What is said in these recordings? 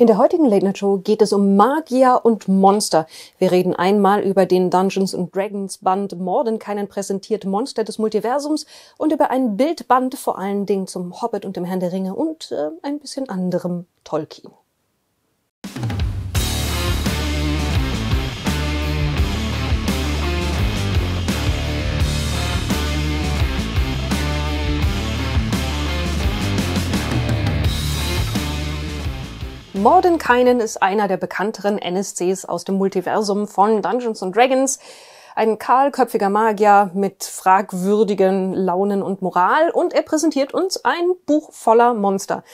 In der heutigen Late Night Show geht es um Magier und Monster. Wir reden einmal über den Dungeons and Dragons Band Mordenkainen präsentiert Monster des Multiversums und über ein Bildband vor allen Dingen zum Hobbit und dem Herrn der Ringe und äh, ein bisschen anderem Tolkien. Mordenkainen ist einer der bekannteren NSCs aus dem Multiversum von Dungeons and Dragons. Ein kahlköpfiger Magier mit fragwürdigen Launen und Moral und er präsentiert uns ein Buch voller Monster.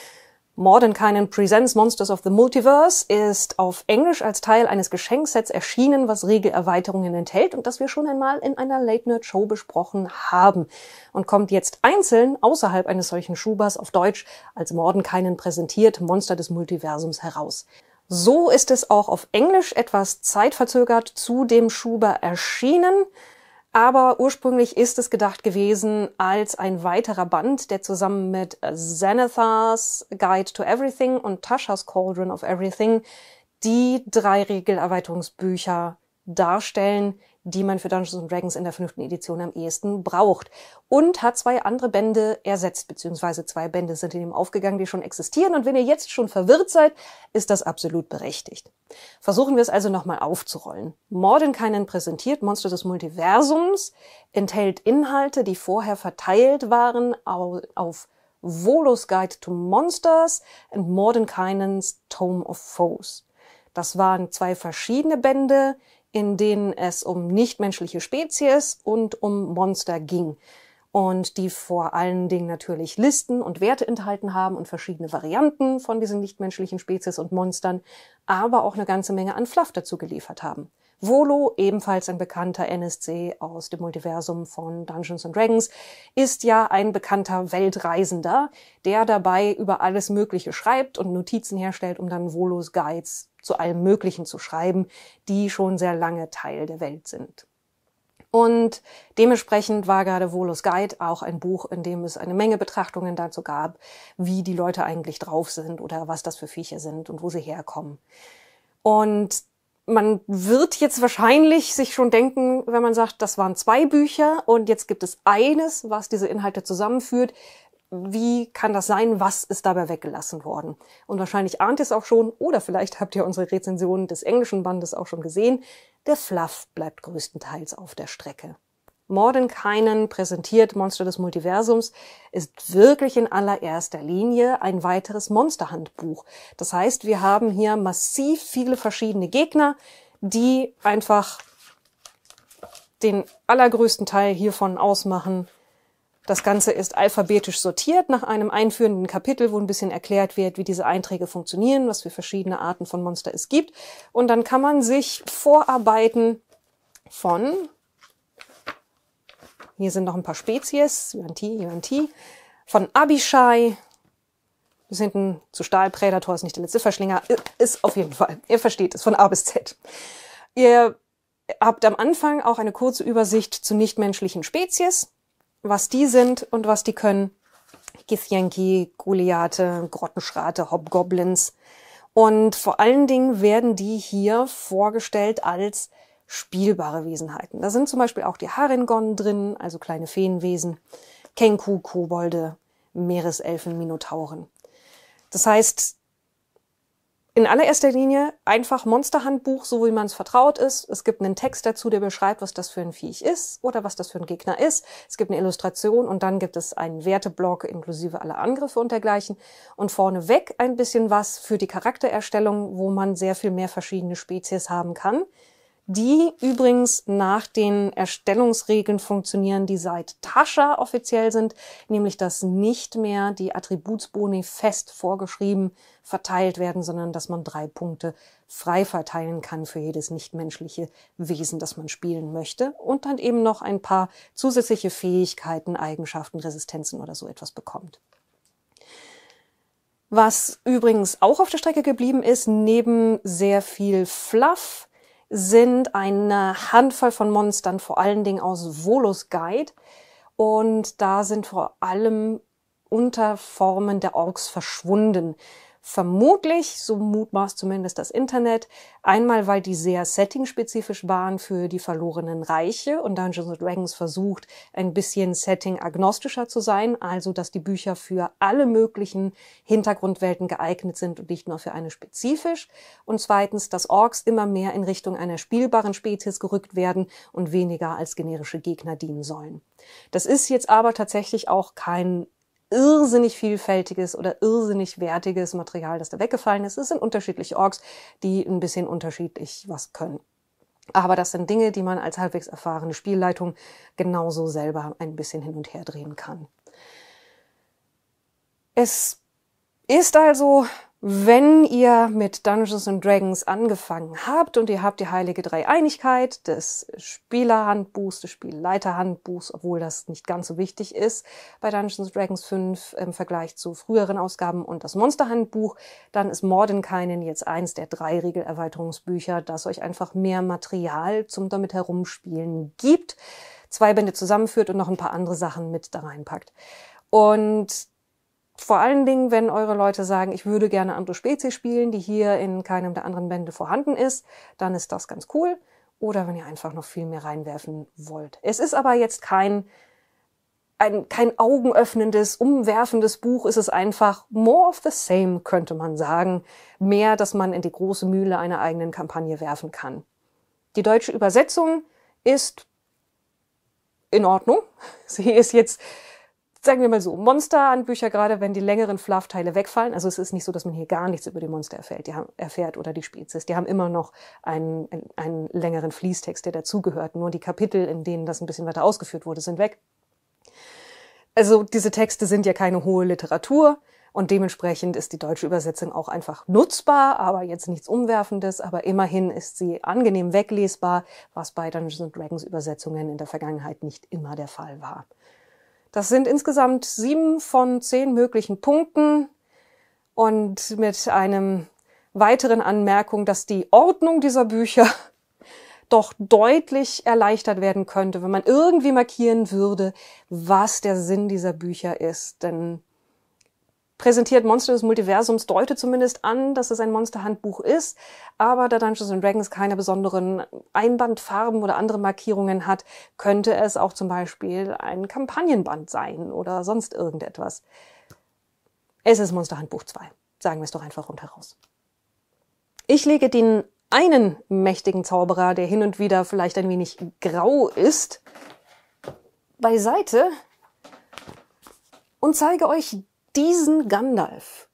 Mordenkainen Presents Monsters of the Multiverse ist auf Englisch als Teil eines Geschenksets erschienen, was Regelerweiterungen enthält und das wir schon einmal in einer Late Nerd Show besprochen haben und kommt jetzt einzeln außerhalb eines solchen Schubers auf Deutsch als Mordenkainen präsentiert Monster des Multiversums heraus. So ist es auch auf Englisch etwas zeitverzögert zu dem Schuber erschienen. Aber ursprünglich ist es gedacht gewesen als ein weiterer Band, der zusammen mit Xanathars Guide to Everything und Tasha's Cauldron of Everything die drei Regelerweiterungsbücher darstellen, die man für Dungeons and Dragons in der fünften Edition am ehesten braucht. Und hat zwei andere Bände ersetzt, beziehungsweise zwei Bände sind in ihm aufgegangen, die schon existieren. Und wenn ihr jetzt schon verwirrt seid, ist das absolut berechtigt. Versuchen wir es also nochmal aufzurollen. Mordenkainen präsentiert Monster des Multiversums, enthält Inhalte, die vorher verteilt waren auf Volos Guide to Monsters und Mordenkainen's Tome of Foes. Das waren zwei verschiedene Bände, in denen es um nichtmenschliche Spezies und um Monster ging und die vor allen Dingen natürlich Listen und Werte enthalten haben und verschiedene Varianten von diesen nichtmenschlichen Spezies und Monstern, aber auch eine ganze Menge an Fluff dazu geliefert haben. Volo, ebenfalls ein bekannter NSC aus dem Multiversum von Dungeons and Dragons, ist ja ein bekannter Weltreisender, der dabei über alles Mögliche schreibt und Notizen herstellt, um dann Volos Guides zu allem Möglichen zu schreiben, die schon sehr lange Teil der Welt sind. Und dementsprechend war gerade Volus Guide auch ein Buch, in dem es eine Menge Betrachtungen dazu gab, wie die Leute eigentlich drauf sind oder was das für Viecher sind und wo sie herkommen. Und man wird jetzt wahrscheinlich sich schon denken, wenn man sagt, das waren zwei Bücher und jetzt gibt es eines, was diese Inhalte zusammenführt, wie kann das sein, was ist dabei weggelassen worden. Und wahrscheinlich ahnt ihr es auch schon, oder vielleicht habt ihr unsere Rezension des englischen Bandes auch schon gesehen, der Fluff bleibt größtenteils auf der Strecke. Mordenkainen präsentiert Monster des Multiversums ist wirklich in allererster Linie ein weiteres Monsterhandbuch. Das heißt, wir haben hier massiv viele verschiedene Gegner, die einfach den allergrößten Teil hiervon ausmachen das Ganze ist alphabetisch sortiert nach einem einführenden Kapitel, wo ein bisschen erklärt wird, wie diese Einträge funktionieren, was für verschiedene Arten von Monster es gibt. Und dann kann man sich vorarbeiten von, hier sind noch ein paar Spezies, Yuan-Ti, von Abishai bis hinten zu Stahl, ist nicht der letzte Verschlinger, äh, ist auf jeden Fall, ihr versteht es, von A bis Z. Ihr habt am Anfang auch eine kurze Übersicht zu nichtmenschlichen Spezies, was die sind und was die können. Githyanki, Goliate, Grottenschrate, Hobgoblins. Und vor allen Dingen werden die hier vorgestellt als spielbare Wesenheiten. Da sind zum Beispiel auch die Haringonnen drin, also kleine Feenwesen, Kenku, Kobolde, Meereselfen, Minotauren. Das heißt, in allererster Linie einfach Monsterhandbuch, so wie man es vertraut ist. Es gibt einen Text dazu, der beschreibt, was das für ein Viech ist oder was das für ein Gegner ist. Es gibt eine Illustration und dann gibt es einen Werteblock inklusive aller Angriffe und dergleichen. Und vorneweg ein bisschen was für die Charaktererstellung, wo man sehr viel mehr verschiedene Spezies haben kann die übrigens nach den Erstellungsregeln funktionieren, die seit Tascha offiziell sind, nämlich dass nicht mehr die Attributsboni fest vorgeschrieben verteilt werden, sondern dass man drei Punkte frei verteilen kann für jedes nichtmenschliche Wesen, das man spielen möchte und dann eben noch ein paar zusätzliche Fähigkeiten, Eigenschaften, Resistenzen oder so etwas bekommt. Was übrigens auch auf der Strecke geblieben ist, neben sehr viel Fluff, sind eine Handvoll von Monstern, vor allen Dingen aus Volus Guide. Und da sind vor allem Unterformen der Orks verschwunden vermutlich, so mutmaßt zumindest das Internet, einmal weil die sehr settingspezifisch waren für die verlorenen Reiche und Dungeons Dragons versucht, ein bisschen setting-agnostischer zu sein, also dass die Bücher für alle möglichen Hintergrundwelten geeignet sind und nicht nur für eine spezifisch. Und zweitens, dass Orks immer mehr in Richtung einer spielbaren Spezies gerückt werden und weniger als generische Gegner dienen sollen. Das ist jetzt aber tatsächlich auch kein irrsinnig vielfältiges oder irrsinnig wertiges Material, das da weggefallen ist. Es sind unterschiedliche Orks, die ein bisschen unterschiedlich was können. Aber das sind Dinge, die man als halbwegs erfahrene Spielleitung genauso selber ein bisschen hin und her drehen kann. Es ist also, wenn ihr mit Dungeons and Dragons angefangen habt und ihr habt die heilige Dreieinigkeit des Spielerhandbuchs, des Spielleiterhandbuchs, obwohl das nicht ganz so wichtig ist bei Dungeons Dragons 5 im Vergleich zu früheren Ausgaben und das Monsterhandbuch, dann ist Mordenkainen jetzt eins der drei Regelerweiterungsbücher, das euch einfach mehr Material zum damit herumspielen gibt, zwei Bände zusammenführt und noch ein paar andere Sachen mit da reinpackt. Und vor allen Dingen, wenn eure Leute sagen, ich würde gerne Amto Spezies spielen, die hier in keinem der anderen Bände vorhanden ist, dann ist das ganz cool. Oder wenn ihr einfach noch viel mehr reinwerfen wollt. Es ist aber jetzt kein, ein, kein augenöffnendes, umwerfendes Buch. Es ist einfach more of the same, könnte man sagen. Mehr, dass man in die große Mühle einer eigenen Kampagne werfen kann. Die deutsche Übersetzung ist in Ordnung. Sie ist jetzt sagen wir mal so, Monster an Bücher, gerade wenn die längeren Fluff-Teile wegfallen, also es ist nicht so, dass man hier gar nichts über die Monster erfährt, die haben, erfährt oder die Spezies, die haben immer noch einen, einen längeren Fließtext, der dazugehört. Nur die Kapitel, in denen das ein bisschen weiter ausgeführt wurde, sind weg. Also diese Texte sind ja keine hohe Literatur und dementsprechend ist die deutsche Übersetzung auch einfach nutzbar, aber jetzt nichts Umwerfendes, aber immerhin ist sie angenehm weglesbar, was bei Dungeons Dragons Übersetzungen in der Vergangenheit nicht immer der Fall war. Das sind insgesamt sieben von zehn möglichen Punkten und mit einem weiteren Anmerkung, dass die Ordnung dieser Bücher doch deutlich erleichtert werden könnte, wenn man irgendwie markieren würde, was der Sinn dieser Bücher ist. Denn präsentiert Monster des Multiversums deutet zumindest an, dass es ein Monsterhandbuch ist, aber da Dungeons and Dragons keine besonderen Einbandfarben oder andere Markierungen hat, könnte es auch zum Beispiel ein Kampagnenband sein oder sonst irgendetwas. Es ist Monsterhandbuch 2. Sagen wir es doch einfach rundheraus. Ich lege den einen mächtigen Zauberer, der hin und wieder vielleicht ein wenig grau ist, beiseite und zeige euch diesen Gandalf,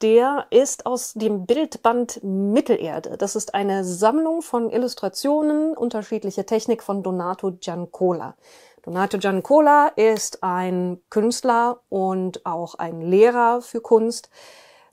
der ist aus dem Bildband Mittelerde. Das ist eine Sammlung von Illustrationen unterschiedlicher Technik von Donato Giancola. Donato Giancola ist ein Künstler und auch ein Lehrer für Kunst,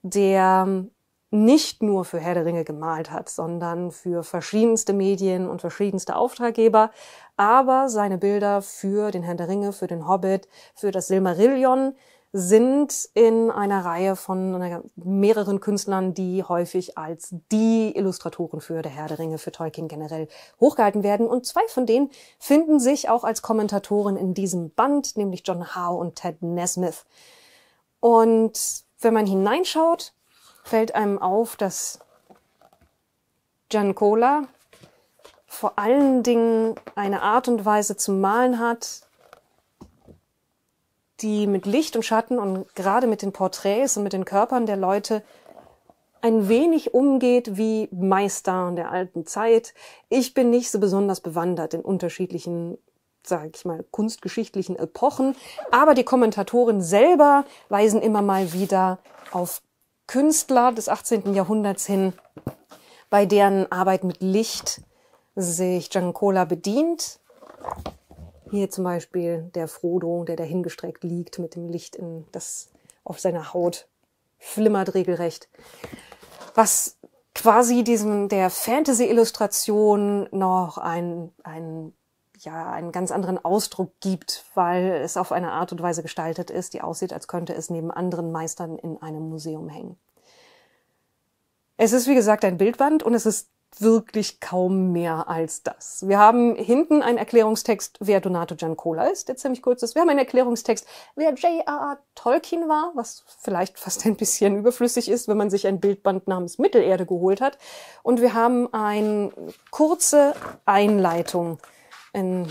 der nicht nur für Herr der Ringe gemalt hat, sondern für verschiedenste Medien und verschiedenste Auftraggeber, aber seine Bilder für den Herr der Ringe, für den Hobbit, für das Silmarillion, sind in einer Reihe von mehreren Künstlern, die häufig als die Illustratoren für Der Herr der Ringe, für Tolkien generell hochgehalten werden. Und zwei von denen finden sich auch als Kommentatoren in diesem Band, nämlich John Howe und Ted Nesmith. Und wenn man hineinschaut, fällt einem auf, dass Jan Cola vor allen Dingen eine Art und Weise zu malen hat, die mit Licht und Schatten und gerade mit den Porträts und mit den Körpern der Leute ein wenig umgeht wie Meister der alten Zeit. Ich bin nicht so besonders bewandert in unterschiedlichen sag ich mal, kunstgeschichtlichen Epochen. Aber die Kommentatoren selber weisen immer mal wieder auf Künstler des 18. Jahrhunderts hin, bei deren Arbeit mit Licht sich Giancola bedient. Hier zum Beispiel der Frodo, der dahingestreckt liegt mit dem Licht, in, das auf seiner Haut flimmert regelrecht. Was quasi diesem, der Fantasy-Illustration noch ein, ein ja, einen ganz anderen Ausdruck gibt, weil es auf eine Art und Weise gestaltet ist, die aussieht, als könnte es neben anderen Meistern in einem Museum hängen. Es ist, wie gesagt, ein Bildband und es ist wirklich kaum mehr als das. Wir haben hinten einen Erklärungstext, wer Donato Giancola ist, der ziemlich kurz ist. Wir haben einen Erklärungstext, wer J.R.R. Tolkien war, was vielleicht fast ein bisschen überflüssig ist, wenn man sich ein Bildband namens Mittelerde geholt hat. Und wir haben eine kurze Einleitung, in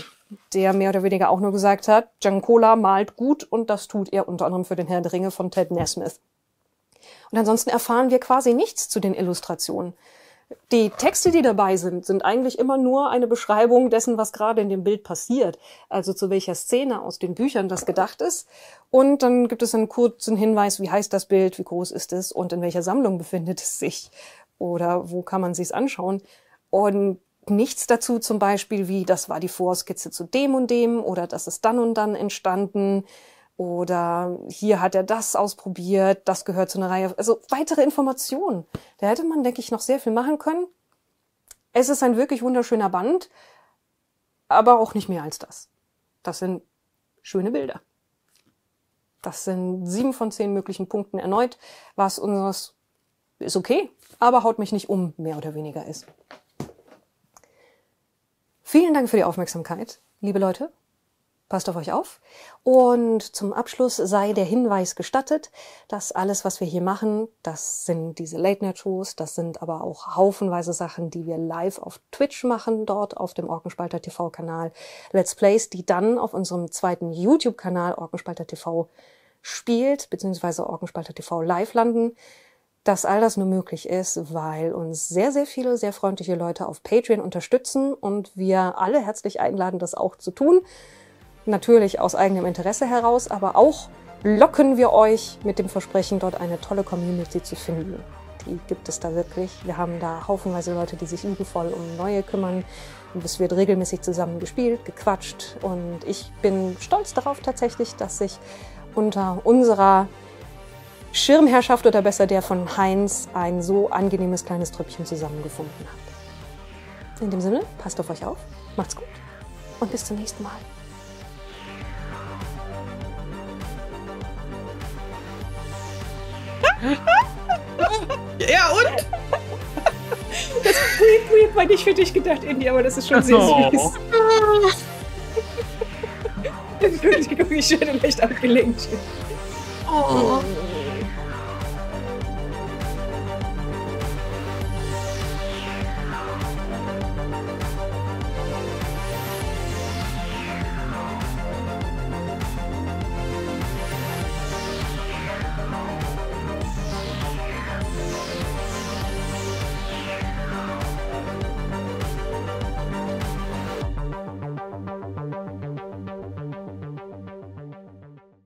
der mehr oder weniger auch nur gesagt hat, Giancola malt gut und das tut er unter anderem für den Herrn der Ringe von Ted Nesmith. Und ansonsten erfahren wir quasi nichts zu den Illustrationen die Texte, die dabei sind, sind eigentlich immer nur eine Beschreibung dessen, was gerade in dem Bild passiert, also zu welcher Szene aus den Büchern das gedacht ist. Und dann gibt es einen kurzen Hinweis, wie heißt das Bild, wie groß ist es und in welcher Sammlung befindet es sich oder wo kann man sich es anschauen. Und nichts dazu zum Beispiel wie, das war die Vorskizze zu dem und dem oder das ist dann und dann entstanden oder hier hat er das ausprobiert, das gehört zu einer Reihe. Also weitere Informationen. Da hätte man, denke ich, noch sehr viel machen können. Es ist ein wirklich wunderschöner Band, aber auch nicht mehr als das. Das sind schöne Bilder. Das sind sieben von zehn möglichen Punkten erneut, was unseres ist okay, aber haut mich nicht um, mehr oder weniger ist. Vielen Dank für die Aufmerksamkeit, liebe Leute. Passt auf euch auf. Und zum Abschluss sei der Hinweis gestattet, dass alles, was wir hier machen, das sind diese Late-Night-Shows, das sind aber auch haufenweise Sachen, die wir live auf Twitch machen, dort auf dem Orkenspalter TV-Kanal Let's Plays, die dann auf unserem zweiten YouTube-Kanal Orkenspalter TV spielt, beziehungsweise Orkenspalter TV live landen. Dass all das nur möglich ist, weil uns sehr, sehr viele, sehr freundliche Leute auf Patreon unterstützen und wir alle herzlich einladen, das auch zu tun natürlich aus eigenem Interesse heraus, aber auch locken wir euch mit dem Versprechen, dort eine tolle Community zu finden. Die gibt es da wirklich. Wir haben da haufenweise Leute, die sich liebevoll um neue kümmern. Und es wird regelmäßig zusammen gespielt, gequatscht. Und ich bin stolz darauf tatsächlich, dass sich unter unserer Schirmherrschaft oder besser der von Heinz ein so angenehmes kleines Trüppchen zusammengefunden hat. In dem Sinne, passt auf euch auf, macht's gut und bis zum nächsten Mal. ja, und? Das Weep Weep war nicht für dich gedacht, Indy, aber das ist schon sehr oh. süß. Entschuldigung, ich werde leicht abgelenkt. Oh.